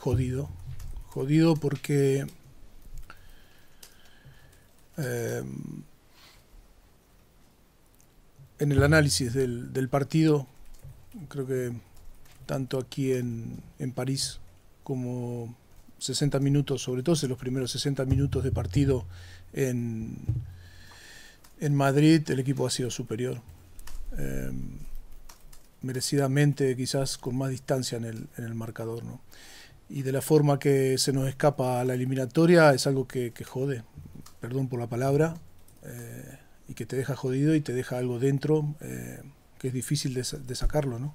jodido. Jodido porque eh, en el análisis del, partido, creo que tanto aquí en, París como 60 minutos, sobre todo en los primeros 60 minutos de partido en, Madrid, el equipo ha sido superior. Eh, merecidamente, quizás con más distancia en el, marcador. ¿no? y de la forma que se nos escapa la eliminatoria es algo que, jode, perdón por la palabra, eh, y que te deja jodido y te deja algo dentro eh, que es difícil de, sacarlo, ¿no?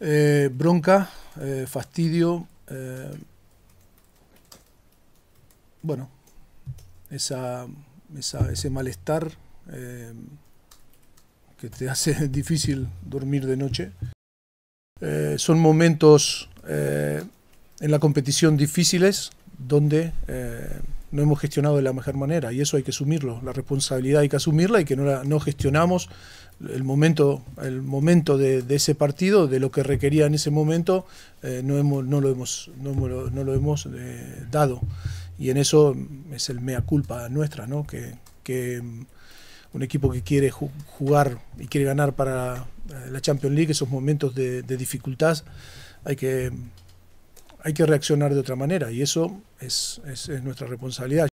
Eh, bronca, fastidio, bueno, esa, esa, ese malestar que te hace difícil dormir de noche. son momentos eh, en la competición difíciles donde eh, no hemos gestionado de la mejor manera y eso hay que asumirlo, la responsabilidad hay que asumirla y que no, no gestionamos el momento, el momento de, ese partido, de lo que requería en ese momento, eh, no, hemos, no lo hemos, no, lo hemos dado. Y en eso es el mea culpa nuestra, que, mm, un equipo que quiere jugar y quiere ganar para la Champions League, esos momentos de, de dificultad, hay que, hay que reaccionar de otra manera y eso es, es, es nuestra responsabilidad.